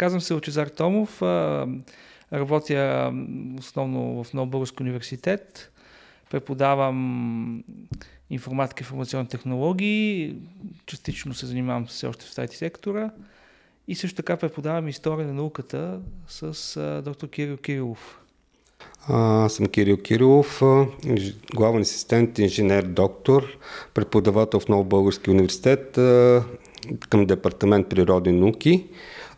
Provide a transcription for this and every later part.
Казвам се Лучезар Томов, работя основно в Новобългарски университет, преподавам информатика и информационни технологии, частично се занимавам все още в сайти сектора и също така преподавам история на науката с доктор Кирил Кирилов. Аз съм Кирил Кирилов, главен асистент, инженер, доктор, преподавател в Нов български университет към Департамент природни науки.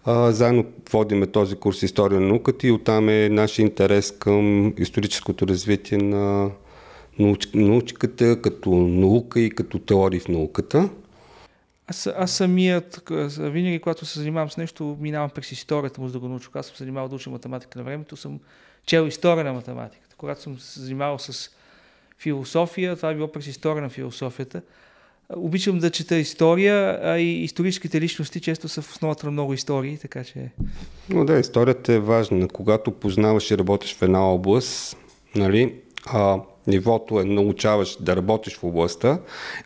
А, заедно водиме този курс История на науката и оттам е нашия интерес към историческото развитие на науч, научката като наука и като теории в науката. Аз, аз самият, винаги когато се занимавам с нещо, минавам през историята му, за да го науча. Аз съм се занимавал да уча математика на времето, съм чел история на математиката. Когато съм се занимавал с философия, това е било през история на философията. Обичам да чета история, а и историческите личности често са в основата на много истории, така че... Но да, историята е важна. Когато познаваш и работиш в една област, нали, а, нивото е научаваш да работиш в областта,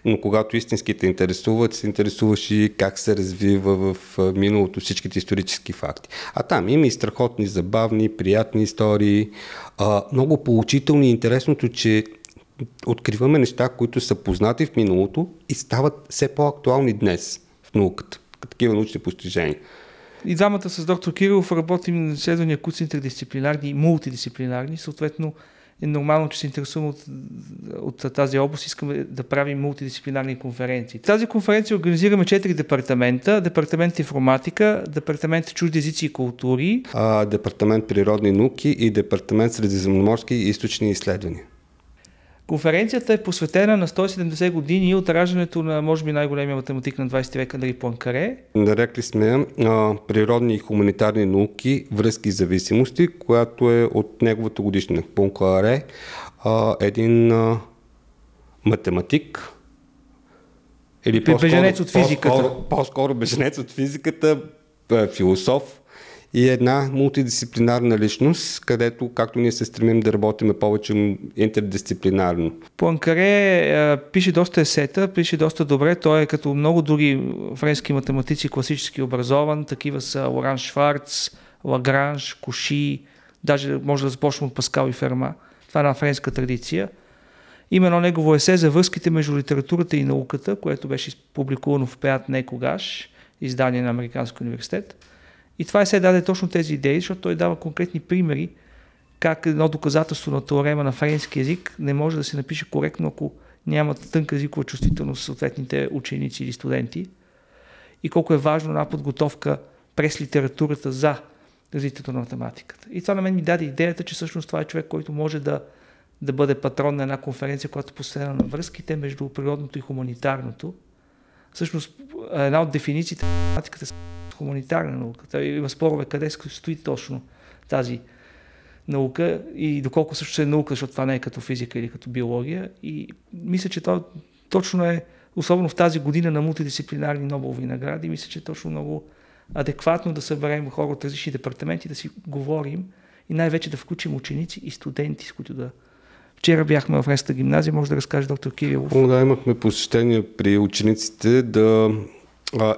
но когато истински те интересуват, се интересуваш и как се развива в миналото всичките исторически факти. А там има и страхотни, забавни, приятни истории. А, много поучителни. Интересното, че откриваме неща, които са познати в миналото и стават все по-актуални днес в науката, такива научни постижения. И двамата с доктор Кирилов работим на изследвания, които са интердисциплинарни и мултидисциплинарни. Съответно е нормално, че се интересуваме от, от тази област. Искаме да правим мултидисциплинарни конференции. Тази конференция организираме четири департамента. Департамент информатика, департамент чужди езици и култури. А, департамент природни науки и департамент средиземноморски и източни изследвания. Конференцията е посветена на 170 години от раждането на, може би, най-големия математик на 20 век Андрей Планкаре. Нарекли сме а, природни и хуманитарни науки, връзки и зависимости, която е от неговата годишна. Планкаре а, един а, математик, или по-скоро, беженец от физиката. По-скоро, по-скоро беженец от физиката, философ, и една мултидисциплинарна личност, където, както ние се стремим да работим повече интердисциплинарно. Планкаре е, пише доста есета, пише доста добре. Той е като много други френски математици, класически образован. Такива са Лоран Шварц, Лагранж, Коши, даже може да започнем от Паскал и Ферма. Това е една френска традиция. едно негово есе за връзките между литературата и науката, което беше публикувано в Пеат Некогаш, издание на Американски университет. И това е се даде точно тези идеи, защото той дава конкретни примери как едно доказателство на теорема на френски язик не може да се напише коректно, ако няма тънка езикова чувствителност съответните ученици или студенти. И колко е важно една подготовка през литературата за развитието на математиката. И това на мен ми даде идеята, че всъщност това е човек, който може да, да бъде патрон на една конференция, която е постоянно на връзките между природното и хуманитарното. Всъщност една от дефинициите на математиката е хуманитарна наука. Та има спорове къде стои точно тази наука и доколко също е наука, защото това не е като физика или като биология. И мисля, че това точно е, особено в тази година на мултидисциплинарни Нобелови награди, мисля, че е точно много адекватно да съберем хора от различни департаменти, да си говорим и най-вече да включим ученици и студенти, с които да, Вчера бяхме в Реста гимназия, може да разкаже доктор Кирилов. Да, имахме посещение при учениците да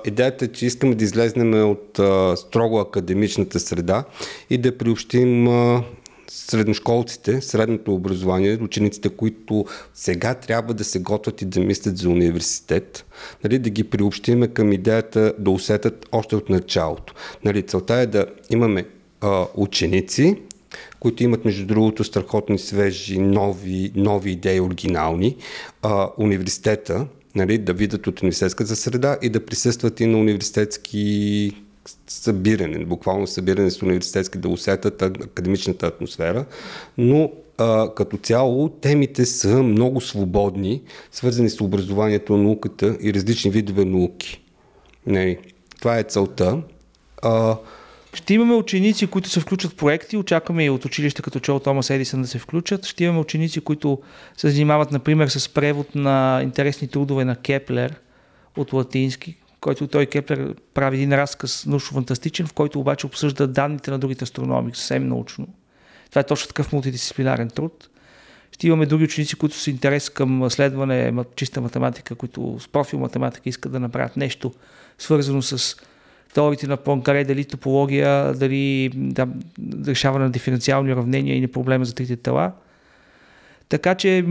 Идеята е, че искаме да излезнем от а, строго академичната среда и да приобщим а, средношколците, средното образование, учениците, които сега трябва да се готвят и да мислят за университет, нали, да ги приобщиме към идеята да усетят още от началото. Нали, целта е да имаме а, ученици, които имат, между другото, страхотни, свежи, нови, нови идеи, оригинални. А, университета, нали, да видят от университетската среда и да присъстват и на университетски събиране, буквално събиране с университетски, да усетят академичната атмосфера, но а, като цяло темите са много свободни, свързани с образованието, науката и различни видове науки. Нали, това е целта. А, ще имаме ученици, които се включат в проекти. Очакваме и от училище като Чол Томас Едисън да се включат. Ще имаме ученици, които се занимават, например, с превод на интересни трудове на Кеплер от латински, който той Кеплер прави един разказ научно-фантастичен, в който обаче обсъжда данните на другите астрономи, съвсем научно. Това е точно такъв мултидисциплинарен труд. Ще имаме други ученици, които са интерес към следване чиста математика, които с профил математика искат да направят нещо свързано с теориите на Понкаре, дали топология, дали да, решаване на диференциални уравнения и на проблема за трите тела. Така че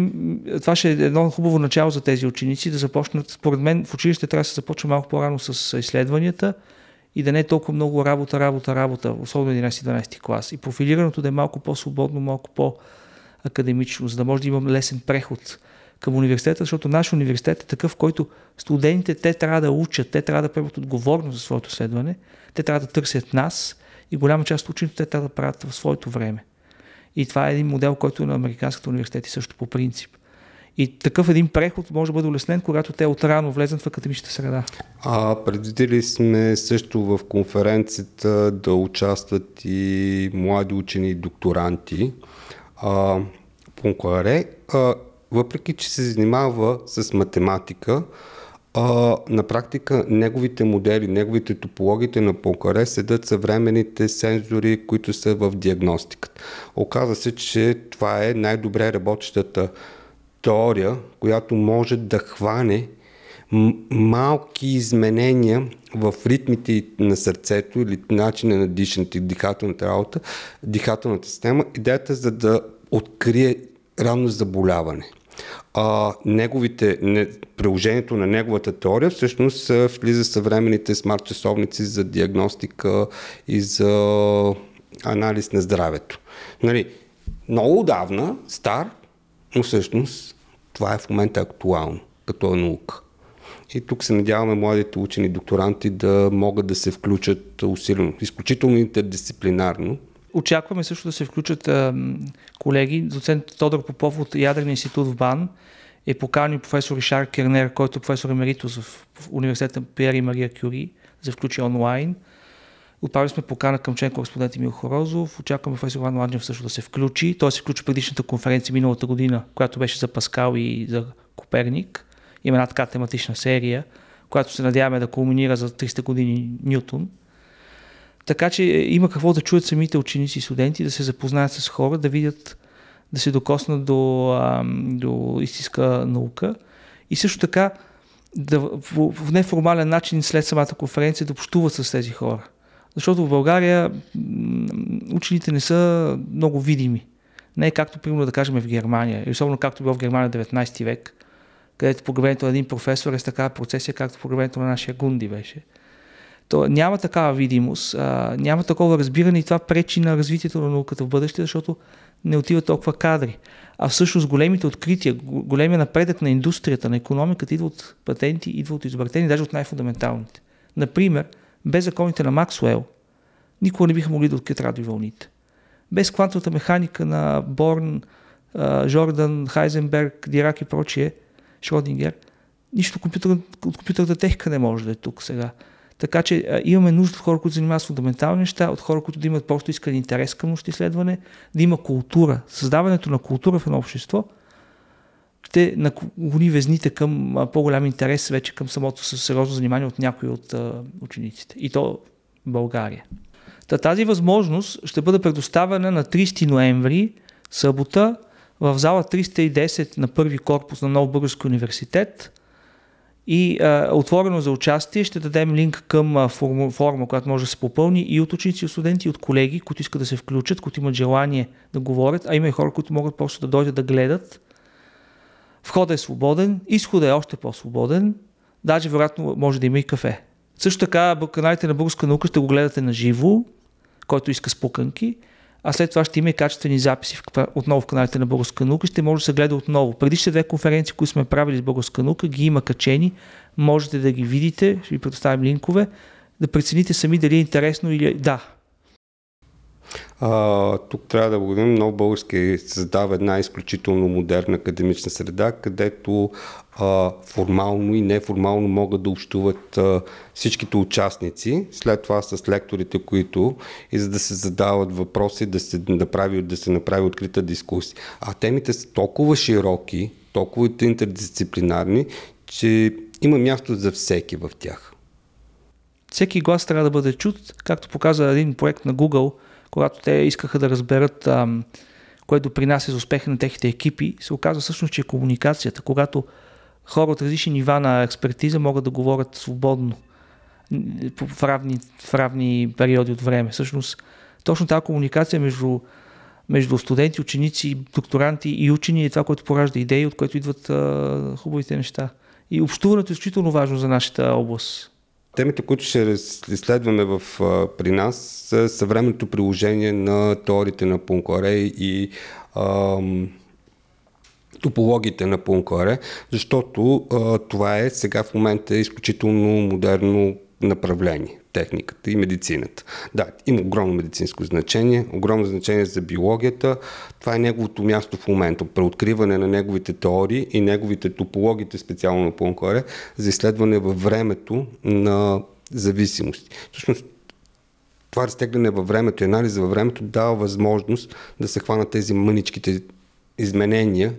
това ще е едно хубаво начало за тези ученици да започнат. Според мен в училище трябва да се започва малко по-рано с изследванията и да не е толкова много работа, работа, работа, особено 11-12 клас. И профилирането да е малко по-свободно, малко по-академично, за да може да имам лесен преход към университета, защото наш университет е такъв, който студентите те трябва да учат, те трябва да поемат отговорност за своето следване, те трябва да търсят нас и голяма част от учените те трябва да правят в своето време. И това е един модел, който е на американските университети също по принцип. И такъв един преход може да бъде улеснен, когато те отрано влезат в академичната среда. А предвидили сме също в конференцията да участват и млади учени и докторанти. А, Понкуаре въпреки че се занимава с математика, а, на практика неговите модели, неговите топологите на Покаре седат съвременните сензори, които са в диагностиката. Оказва се, че това е най-добре работещата теория, която може да хване малки изменения в ритмите на сърцето или начина на дишането, дихателната работа, дихателната система, идеята за да открие рано заболяване а, неговите, не, приложението на неговата теория всъщност влиза в съвременните смарт-часовници за диагностика и за анализ на здравето. Нали, много отдавна, стар, но всъщност това е в момента актуално като е наука. И тук се надяваме младите учени докторанти да могат да се включат усилено, изключително интердисциплинарно, очакваме също да се включат а, колеги. Доцент Тодор Попов от Ядрен институт в БАН е поканил професор Ришар Кернер, който е професор емеритус в университета Пиер и Мария Кюри, за включи онлайн. Отправили сме покана към член кореспондент Емил Хорозов. Очакваме професор Иван Ланджев също да се включи. Той се включи в предишната конференция миналата година, която беше за Паскал и за Коперник. Има една така тематична серия, която се надяваме да кулминира за 300 години Ньютон. Така че е, има какво да чуят самите ученици и студенти, да се запознаят с хора, да видят, да се докоснат до, а, до истинска наука. И също така да, в, в неформален начин след самата конференция да общуват с тези хора. Защото в България учените не са много видими. Не е както, примерно, да кажем в Германия, и особено както било в Германия 19 век, където погребението на един професор е с такава процесия, както погребението на нашия Гунди беше. То, няма такава видимост, а, няма такова разбиране и това пречи на развитието на науката в бъдеще, защото не отиват толкова кадри. А всъщност големите открития, големия напредък на индустрията, на економиката идва от патенти, идва от изобретени, даже от най-фундаменталните. Например, без законите на Максуел, никога не биха могли да открият радиовълните. Без квантовата механика на Борн, Жордан, Хайзенберг, Дирак и прочие, Шродингер, нищо от компютърната техника не може да е тук сега. Така че а, имаме нужда от хора, които занимават с фундаментални неща, от хора, които да имат просто искан интерес към научно изследване, да има култура. Създаването на култура в едно общество ще наклони везните към а, по-голям интерес вече към самото сериозно занимание от някои от а, учениците. И то България. Та, тази възможност ще бъде предоставена на 30 ноември, събота, в зала 310 на първи корпус на Нов Български университет – и а, отворено за участие. Ще дадем линк към а, форма, форма, която може да се попълни и от ученици, и от студенти, и от колеги, които искат да се включат, които имат желание да говорят, а има и хора, които могат просто да дойдат да гледат. Входът е свободен, изходът е още по-свободен, даже вероятно може да има и кафе. Също така каналите на Българска наука ще го гледате на живо, който иска спуканки а след това ще има и качествени записи в, отново в каналите на Българска наука. Ще може да се гледа отново. Предишните две конференции, които сме правили с Българска наука, ги има качени. Можете да ги видите, ще ви предоставим линкове, да прецените сами дали е интересно или да, а, тук трябва да благодарим много български създава една изключително модерна академична среда, където а, формално и неформално могат да общуват а, всичките участници, след това с лекторите, които и за да се задават въпроси, да се направи, да се направи открита дискусия. А темите са толкова широки, толкова интердисциплинарни, че има място за всеки в тях. Всеки глас трябва да бъде чут, както показва един проект на Google – когато те искаха да разберат а, кое допринася за успеха на техните екипи, се оказва всъщност, че е комуникацията. Когато хора от различни нива на експертиза могат да говорят свободно в равни, в равни периоди от време. Всъщност, точно тази комуникация между, между студенти, ученици, докторанти и учени е това, което поражда идеи, от което идват а, хубавите неща. И общуването е изключително важно за нашата област. Темите, които ще изследваме в, при нас, са съвременното приложение на теориите на Пункоре и ам, топологите на Пункоре, защото а, това е сега в момента изключително модерно направление техниката и медицината. Да, има огромно медицинско значение, огромно значение за биологията. Това е неговото място в момента. Преоткриване на неговите теории и неговите топологите, специално на Планкоре, за изследване във времето на зависимост. Всъщност, това разтегляне във времето и анализа във времето дава възможност да се хванат тези мъничките изменения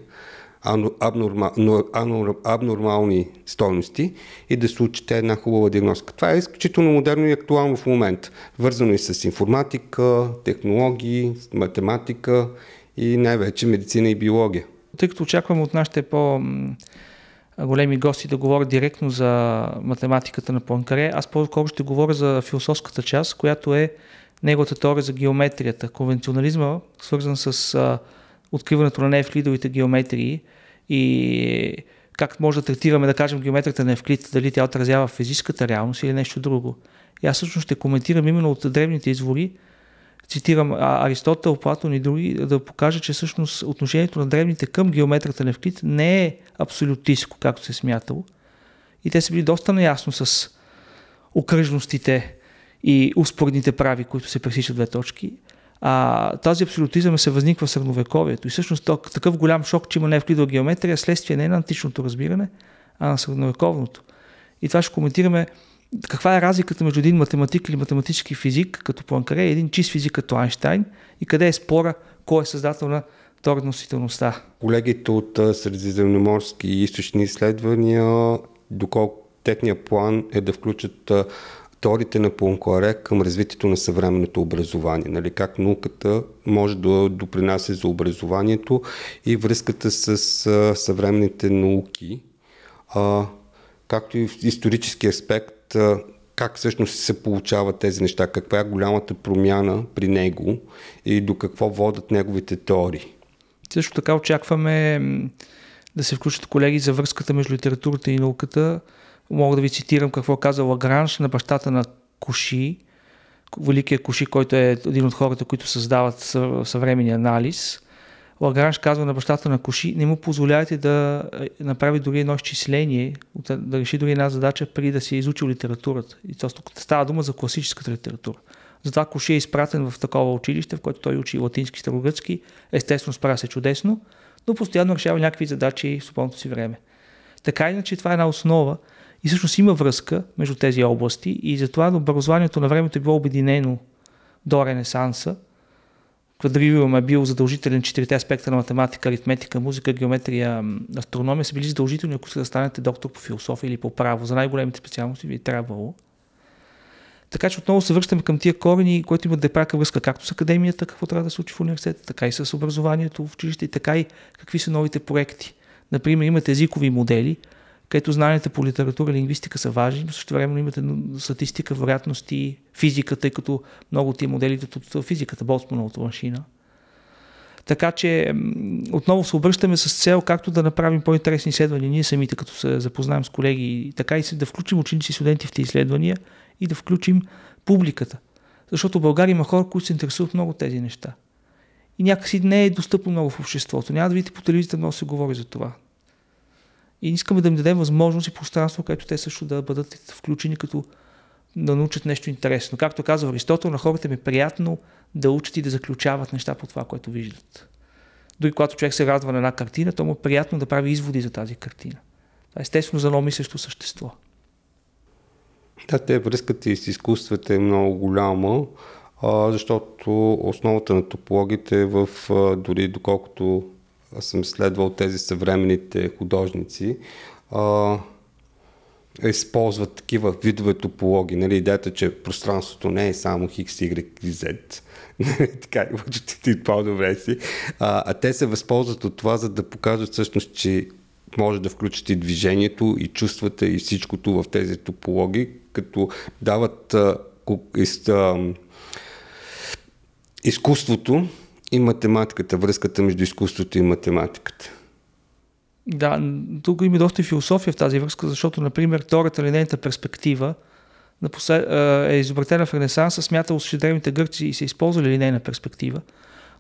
абнормални стойности и да се отчете една хубава диагностика. Това е изключително модерно и актуално в момента. Вързано и е с информатика, технологии, математика и най-вече медицина и биология. Тъй като очакваме от нашите по големи гости да говорят директно за математиката на Понкаре, аз по-скоро ще говоря за философската част, която е неговата теория за геометрията, конвенционализма, свързан с откриването на неевклидовите геометрии и как може да третираме, да кажем, геометрията на Евклид, дали тя отразява физическата реалност или нещо друго. И аз всъщност ще коментирам именно от древните извори, цитирам Аристотел, Платон и други, да покажа, че всъщност отношението на древните към геометрията на Евклид не е абсолютистко, както се е смятало. И те са били доста наясно с окръжностите и успоредните прави, които се пресичат две точки – а, този абсолютизъм се възниква в средновековието. И всъщност такъв голям шок, че има невклидова геометрия, следствие не на античното разбиране, а на средновековното. И това ще коментираме каква е разликата между един математик или математически физик като Планкаре и един чист физик като Айнштайн и къде е спора кой е създател на торносителността. Колегите от средиземноморски и източни изследвания, доколко техния план е да включат вторите на Пункоре към развитието на съвременното образование, нали, как науката може да допринася за образованието и връзката с а, съвременните науки, а, както и в исторически аспект, а, как всъщност се получават тези неща, каква е голямата промяна при него и до какво водят неговите теории. Също така очакваме да се включат колеги за връзката между литературата и науката, Мога да ви цитирам какво каза Лагранш на бащата на Куши, великият Куши, който е един от хората, които създават съвременния анализ. Лагранш казва на бащата на Коши, не му позволявайте да направи дори едно изчисление, да реши дори една задача, преди да си е изучил литературата. И то става дума за класическата литература. Затова Коши е изпратен в такова училище, в което той учи латински, старогръцки. Естествено, справя се чудесно, но постоянно решава някакви задачи в свободното си време. Така иначе това е една основа, и всъщност има връзка между тези области и затова образованието на времето е било обединено до Ренесанса. Квадривиум е бил задължителен четирите аспекта на математика, аритметика, музика, геометрия, астрономия са били задължителни, ако се да станете доктор по философия или по право. За най-големите специалности ви е трябвало. Така че отново се връщаме към тия корени, които имат депрака връзка както с академията, какво трябва да се учи в университета, така и с образованието в училище, така и какви са новите проекти. Например, имат езикови модели – където знанията по литература и лингвистика са важни, но също време имате статистика, вероятности, физика, тъй като много от тия модели идват от физиката, Болцмановата машина. Така че отново се обръщаме с цел както да направим по-интересни изследвания ние самите, като се запознаем с колеги, така и да включим ученици и студенти в тези изследвания и да включим публиката. Защото в България има хора, които се интересуват много от тези неща. И някакси не е достъпно много в обществото. Няма да видите по телевизията много се говори за това. И искаме да им дадем възможност и пространство, където те също да бъдат включени като да научат нещо интересно. Както казва Аристотел, на хората ми е приятно да учат и да заключават неща по това, което виждат. Дори когато човек се радва на една картина, то му е приятно да прави изводи за тази картина. Това е естествено за едно мислещо същество. Да, те връзката и с изкуствата е много голяма, защото основата на топологите е в, дори доколкото съм следвал тези съвременните художници, а, използват такива видове топологи. Нали, идеята, че пространството не е само X, Y и Z. Нали, така и ти по-добре си. А, а те се възползват от това, за да покажат всъщност, че може да включите и движението, и чувствата, и всичкото в тези топологи, като дават а, из, а, изкуството и математиката, връзката между изкуството и математиката. Да, тук има доста и философия в тази връзка, защото, например, втората линейната перспектива е, е изобретена в Ренесанса, смятало се, че древните гърци и се използвали линейна перспектива.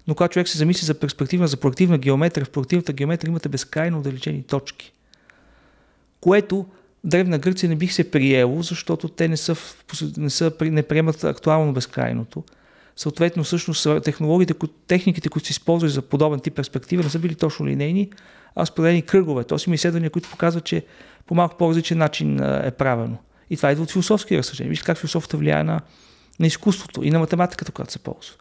Но когато човек се замисли за перспективна, за проективна геометрия, в проективната геометрия имате безкрайно отдалечени точки. Което Древна Гърция не бих се приело, защото те не, са, не, са, не приемат актуално безкрайното. Съответно, всъщност технологиите, техниките, които се използват за подобен тип перспектива, не са били точно линейни, а споделени кръгове. Тоест има изследвания, които показват, че по малко по-различен начин е правено. И това идва от философски разсъждения. Вижте как философията влияе на, на изкуството и на математиката, която се ползва.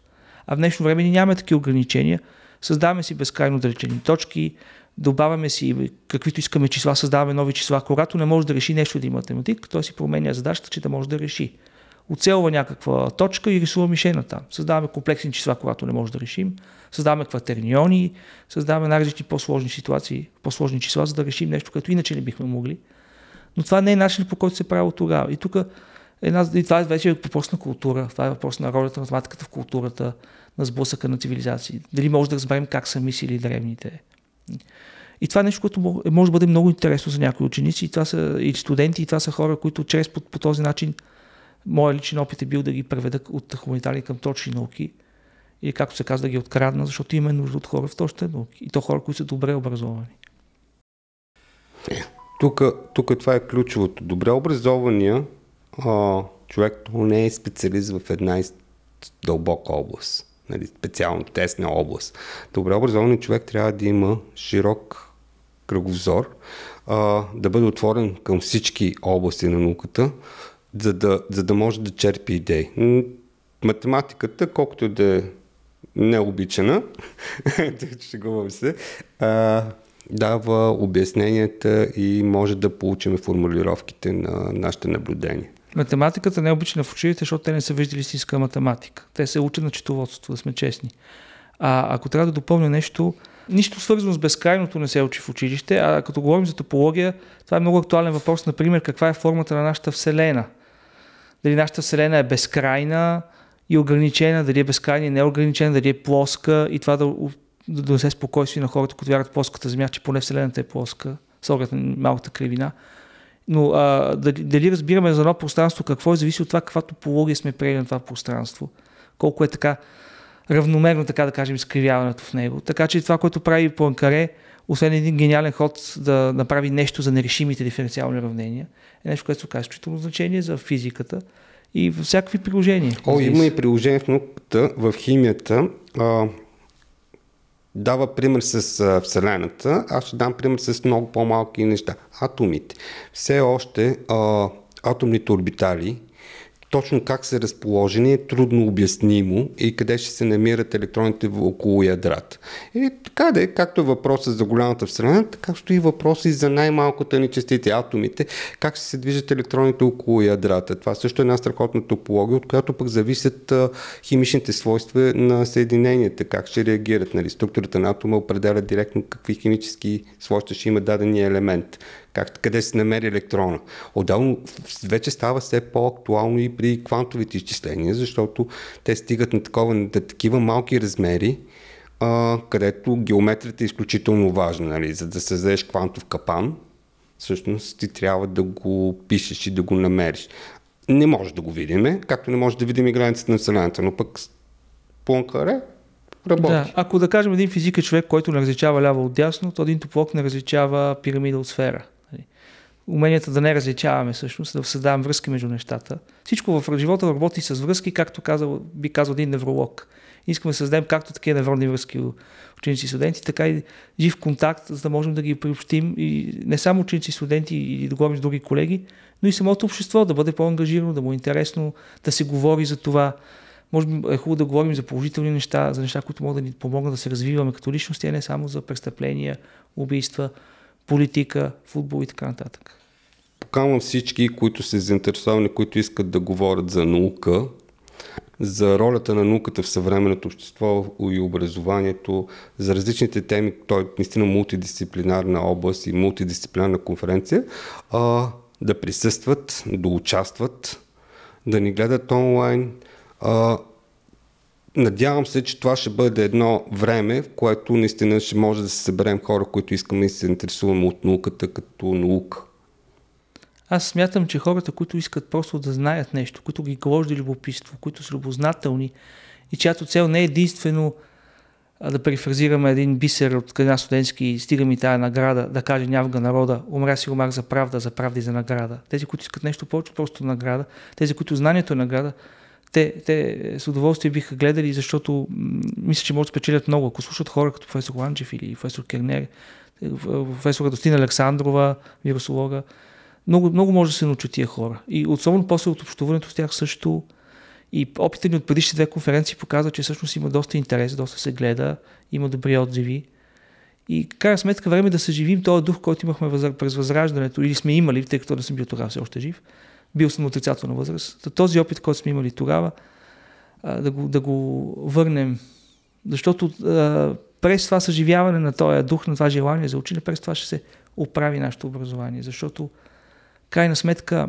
А в днешно време ние нямаме такива ограничения. Създаваме си безкрайно далечени точки, добавяме си каквито искаме числа, създаваме нови числа. Когато не може да реши нещо има математик, той си променя задачата, че да може да реши оцелва някаква точка и рисува мишена там. Създаваме комплексни числа, когато не може да решим, създаваме кватерниони, създаваме най-различни по-сложни ситуации, по-сложни числа, за да решим нещо, което иначе не бихме могли. Но това не е начинът по който се е прави тогава. И тук една, и това е вече въпрос на култура, това е въпрос на ролята на математиката в културата, на сблъсъка на цивилизации. Дали може да разберем как са мислили древните. И това е нещо, което може да бъде много интересно за някои ученици и, това са, и студенти, и това са хора, които чрез по, по този начин Моят личен опит е бил да ги преведа от хуманитарни към точни науки и, както се казва, да ги е открадна, защото има нужда от хора в точните науки. И то хора, които са добре образовани. Тук, е, тук това е ключовото. Добре образования а, човек не е специалист в една дълбока област, нали, специално тесна област. Добре образован човек трябва да има широк кръговзор, а, да бъде отворен към всички области на науката, за да, за да може да черпи идеи. Математиката, колкото да е необичана, шегувам се, а, дава обясненията и може да получим формулировките на нашите наблюдения. Математиката не е обичана в училище, защото те не са виждали истинска математика. Те се учат на четоводството, да сме честни. А ако трябва да допълня нещо, нищо свързано с безкрайното не се учи в училище, а като говорим за топология, това е много актуален въпрос, например, каква е формата на нашата Вселена – дали нашата Вселена е безкрайна и ограничена, дали е безкрайна и неограничена, дали е плоска и това да, да донесе спокойствие на хората, които вярват в плоската Земя, че поне Вселената е плоска, с оглед на малката кривина. Но а, дали, дали разбираме за едно пространство какво е, зависи от това каква топология сме приели на това пространство. Колко е така равномерно, така да кажем, изкривяването в него. Така че това, което прави Планкаре, освен един гениален ход да направи нещо за нерешимите диференциални уравнения, е нещо, което се оказва изключително значение за физиката и във всякакви приложения. О, има и приложение в науката, в химията. А, дава пример с а, Вселената. Аз ще дам пример с много по-малки неща. Атомите. Все още а, атомните орбитали точно как са разположени е трудно обяснимо и къде ще се намират електроните около ядрата. И така да е, както е въпросът за голямата Вселена, така стои въпрос и за най-малката ни частица, атомите, как ще се движат електроните около ядрата. Това също е една страхотна топология, от която пък зависят химичните свойства на съединенията, как ще реагират. Нали? Структурата на атома определя директно какви химически свойства ще има дадения елемент как, къде се намери електрона. Отделно вече става все по-актуално и при квантовите изчисления, защото те стигат на такова, на такива малки размери, а, където геометрията е изключително важна. Нали? За да създадеш квантов капан, всъщност ти трябва да го пишеш и да го намериш. Не може да го видиме, както не може да видим и границата на Вселената, но пък Планкаре работи. Да, ако да кажем един е човек, който не различава ляво от дясно, то един топлок не различава пирамида от сфера. Уменията да не различаваме всъщност, да създавам връзки между нещата. Всичко в живота работи с връзки, както казал, би казал един невролог. Искаме да създадем както такива невронни връзки ученици и студенти, така и жив контакт, за да можем да ги приобщим и не само ученици и студенти и да говорим с други колеги, но и самото общество да бъде по-ангажирано, да му е интересно, да се говори за това. Може би е хубаво да говорим за положителни неща, за неща, които могат да ни помогнат да се развиваме като личности, а не само за престъпления, убийства политика, футбол и така нататък. Покамвам всички, които са заинтересовани, които искат да говорят за наука, за ролята на науката в съвременното общество и образованието, за различните теми, той е наистина мултидисциплинарна област и мултидисциплинарна конференция, а, да присъстват, да участват, да ни гледат онлайн, а, Надявам се, че това ще бъде едно време, в което наистина ще може да се съберем хора, които искаме и се интересуваме от науката като наука. Аз смятам, че хората, които искат просто да знаят нещо, които ги гложди любопитство, които са любознателни и чиято цел не е единствено а да префразираме един бисер от Кадина Студентски и стига ми тая награда, да каже нявга народа, умря си ромар за правда, за правда и за награда. Тези, които искат нещо повече, просто награда. Тези, които знанието е награда, те, те с удоволствие биха гледали, защото мисля, че могат да спечелят много. Ако слушат хора като професор Ланджев или професор Кернер, е, е, професор Достина Александрова, вирусолога, много, много може да се научат тия хора. И особено после от общуването с тях също и опитът ни от предишните две конференции показва, че всъщност има доста интерес, доста се гледа, има добри отзиви. И крайна сметка време е да съживим този дух, който имахме през възраждането или сме имали, тъй като не съм бил тогава все още жив, бил съм отрицателна възраст. За този опит, който сме имали тогава, да, го, да го върнем. Защото през това съживяване на този дух, на това желание за учене, през това ще се оправи нашето образование. Защото крайна сметка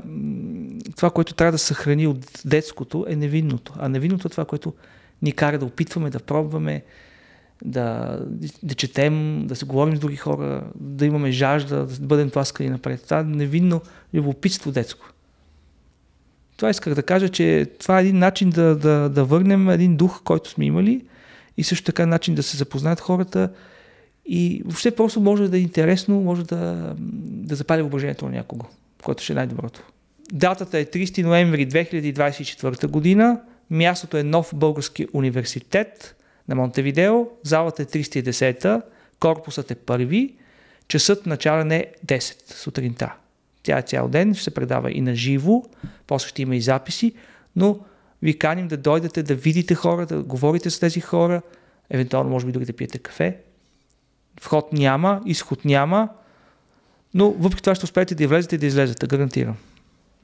това, което трябва да съхрани от детското е невинното. А невинното е това, което ни кара да опитваме, да пробваме, да, да четем, да се говорим с други хора, да имаме жажда, да бъдем тласкани напред. Това невинно любопитство детско. Това исках да кажа, че това е един начин да, да, да върнем един дух, който сме имали и също така начин да се запознаят хората и въобще просто може да е интересно, може да, да запали въображението на някого, което ще е най-доброто. Датата е 30 ноември 2024 година. Мястото е Нов български университет на Монтевидео. Залата е 310-та, корпусът е първи, часът начален е 10 сутринта. Тя е цял ден, ще се предава и на живо, после ще има и записи, но ви каним да дойдете, да видите хора, да говорите с тези хора, евентуално може би дори да пиете кафе. Вход няма, изход няма, но въпреки това ще успеете да влезете и да излезете, гарантирам.